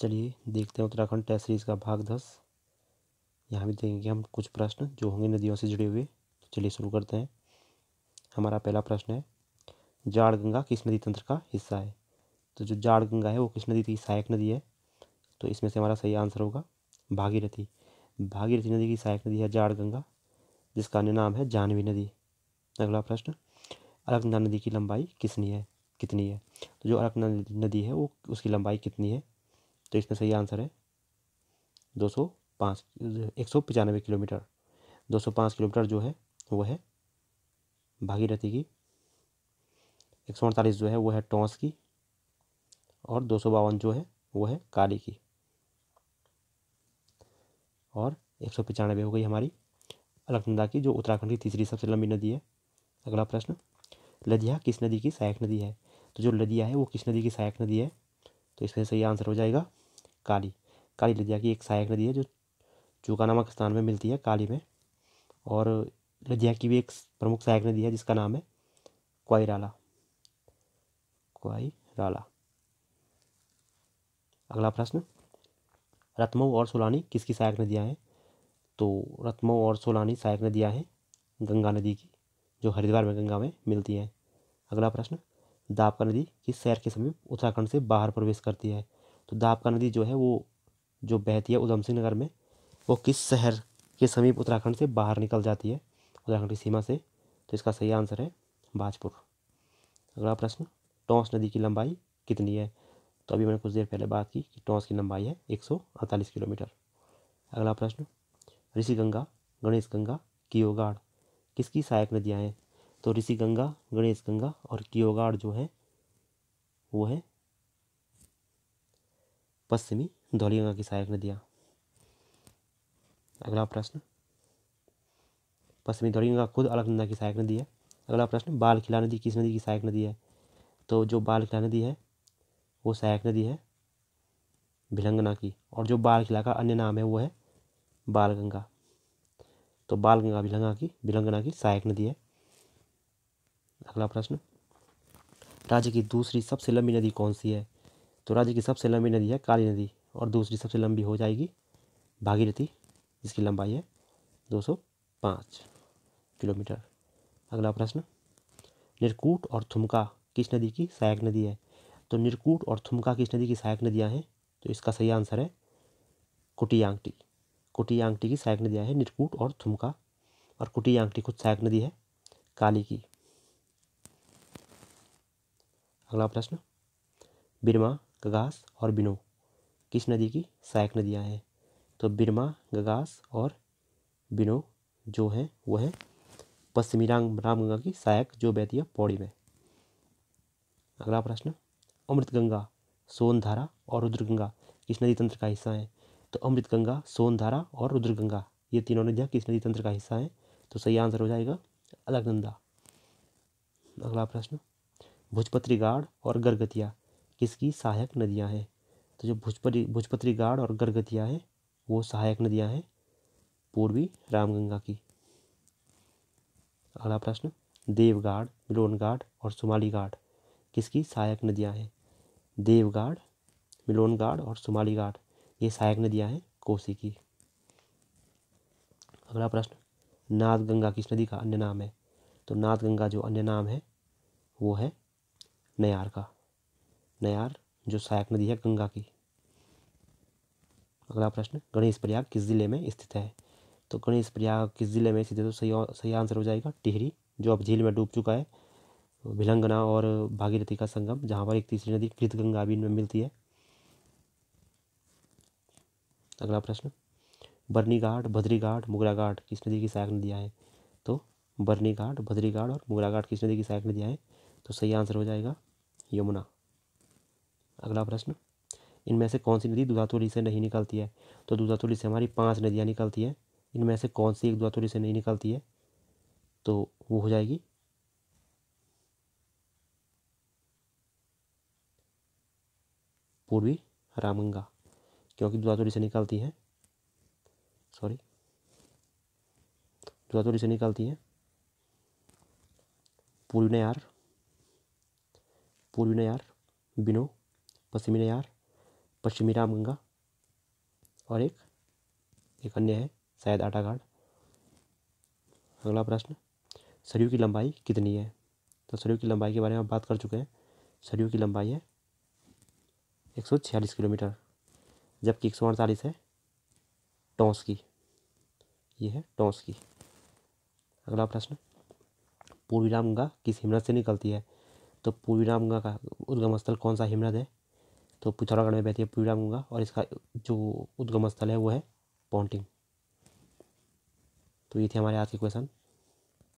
चलिए देखते हैं उत्तराखंड टेस्ट सीरीज का भाग दस यहाँ भी देखेंगे हम कुछ प्रश्न जो होंगे नदियों से जुड़े हुए तो चलिए शुरू करते हैं हमारा पहला प्रश्न है जाड़ गंगा किस नदी तंत्र का हिस्सा है तो जो जाड़ गंगा है वो किस नदी की सहायक नदी है तो इसमें से हमारा सही आंसर होगा भागीरथी भागीरथी नदी की सहायक नदी है जाड़ गंगा जिसका अन्य नाम है जाह्नवी नदी अगला प्रश्न अलकनंदा नदी की लंबाई किसनी है कितनी है तो जो अलकनंदा नदी है वो उसकी लंबाई कितनी है तो इसमें सही आंसर है दो सौ पाँच एक सौ पचानवे किलोमीटर दो सौ पाँच किलोमीटर जो है वो है भागीरथी की एक सौ अड़तालीस जो है वो है टोंस की और दो सौ बावन जो है वो है काली की और एक सौ पचानवे हो गई हमारी अलकनंदा की जो उत्तराखंड की तीसरी सबसे लंबी नदी है अगला प्रश्न लदिया किस नदी की सहायक नदी है तो जो लदिया है वो किस नदी की सहायक नदी है तो इसमें सही आंसर हो जाएगा काली काली लजिया की एक सहायक नदी है जो चूका नामक स्थान में मिलती है काली में और लदिया की भी एक प्रमुख सहायक नदी है जिसका नाम है क्वाईराला क्वाईराला अगला प्रश्न रत्मऊ और सोलानी किसकी सहायक नदियाँ हैं तो रत्मऊ और सोलानी सहायक नदियाँ हैं गंगा नदी की जो हरिद्वार में गंगा में मिलती हैं अगला प्रश्न दापका नदी किस शहर के समीप उत्तराखंड से बाहर प्रवेश करती है तो दाबका नदी जो है वो जो बहती है उधम सिंह नगर में वो किस शहर के समीप उत्तराखंड से बाहर निकल जाती है उत्तराखंड की सीमा से तो इसका सही आंसर है भाजपुर अगला प्रश्न टोंस नदी की लंबाई कितनी है तो अभी मैंने कुछ देर पहले बात की कि टोंस की लंबाई है एक किलोमीटर अगला प्रश्न ऋषि गंगा गणेश गंगा कियोगाड़ किसकी सहायक नदियाँ हैं तो ऋषि गंगा गणेश गंगा और कियोगाड़ जो है वो है पश्चिमी धौलीगंगा की सहायक नदियाँ अगला प्रश्न पश्चिमी धौलीगंगा खुद अलकनंदा की सहायक नदी है अगला प्रश्न बाल खिला नदी किस नदी की सहायक नदी है तो जो बाल खिला नदी है वो सहायक नदी है भिलंगना की और जो बाल खिला का अन्य नाम है वो है बाल गंगा तो बाल गंगा भिलंगा की भिलंगना की सहायक नदी है अगला प्रश्न राज्य की दूसरी सबसे लंबी नदी कौन सी है तो राज्य की सबसे लंबी नदी है काली नदी और दूसरी सबसे लंबी हो जाएगी भागीरथी जिसकी लंबाई है 205 किलोमीटर अगला प्रश्न निरकूट और थुमका किस नदी की सहायक नदी है तो निरकूट और थुमका किस नदी की सहायक नदियाँ हैं तो इसका सही आंसर है कुटियांगटी कुटियांगटी की सहायक नदियाँ हैं निरकूट और थुमका और कुटियांगटी खुद सहायक नदी है काली की अगला प्रश्न बिरमा गगास और बिनो किस नदी की सहायक नदियाँ हैं तो बिरमा गगास और बिनो जो हैं वो हैं पश्चिमी राम रामगंगा की सहायक जो बहती है पौड़ी में अगला प्रश्न अमृत गंगा सोनधारा और रुद्रगंगा किस नदी तंत्र का हिस्सा है तो अमृत गंगा सोनधारा और रुद्रगंगा ये तीनों नदियाँ किस नदी तंत्र का हिस्सा हैं तो सही आंसर हो जाएगा अलगनंदा अगला प्रश्न भोजपत्री गाढ़ और गरगतिया किसकी सहायक नदियाँ हैं तो जो भोजपरी भोजपत्री गाढ़ और गरगतिया है वो सहायक नदियाँ हैं पूर्वी रामगंगा की अगला प्रश्न देवगाढ़ मिलोनगाड़ और सुमालीगाढ़ किसकी सहायक नदियाँ हैं देवगाढ़ मिलोनगाड़ और सुमालीगाढ़ ये सहायक नदियाँ हैं कोसी की अगला प्रश्न गंगा किस नदी का अन्य नाम है तो गंगा जो अन्य नाम है वो है नयार का नयार जो सहायक नदी है गंगा की अगला प्रश्न गणेश प्रयाग किस जिले में स्थित है तो गणेश प्रयाग किस जिले में स्थित है तो सही सही आंसर हो जाएगा टिहरी जो अब झील में डूब चुका है भिलंगना और भागीरथी का संगम जहाँ पर एक तीसरी नदी कृत गंगा भी इनमें मिलती है अगला प्रश्न बरनी घाट भद्री घाट मुगरा घाट किस नदी की सहायक नदियाँ हैं तो बरनी घाट भद्री घाट और मुगरा घाट किस नदी की सहायक नदियाँ हैं तो सही आंसर हो जाएगा यमुना अगला प्रश्न इनमें से कौन सी नदी दुधातोली से नहीं निकलती है तो दुधातोली से हमारी पाँच नदियाँ निकलती हैं इनमें से कौन सी एक दुधातोली से नहीं निकलती है तो वो हो जाएगी पूर्वी रामंगा क्योंकि दुधातोली से निकलती हैं सॉरी दुधातोली से निकलती हैं पूर्वी नयार पूर्वी नयार बिनो पश्चिमी नयार पश्चिमी राम गंगा और एक एक अन्य है शायद आटाघाट अगला प्रश्न सरयू की लंबाई कितनी है तो सरयू की लंबाई के बारे में बात कर चुके हैं सरयू की लंबाई है एक सौ छियालीस किलोमीटर जबकि एक सौ अड़तालीस है टोंस की यह है टोंस की अगला प्रश्न पूर्वी रामगंगा गंगा किस हिमनद से निकलती है तो पूर्वी राम गंगा का उद्गम स्थल कौन सा हिमनद है तो पिथौरागढ़ में बहती है गंगा और इसका जो उद्गम स्थल है वो है पॉन्टिंग तो ये थे हमारे आज के क्वेश्चन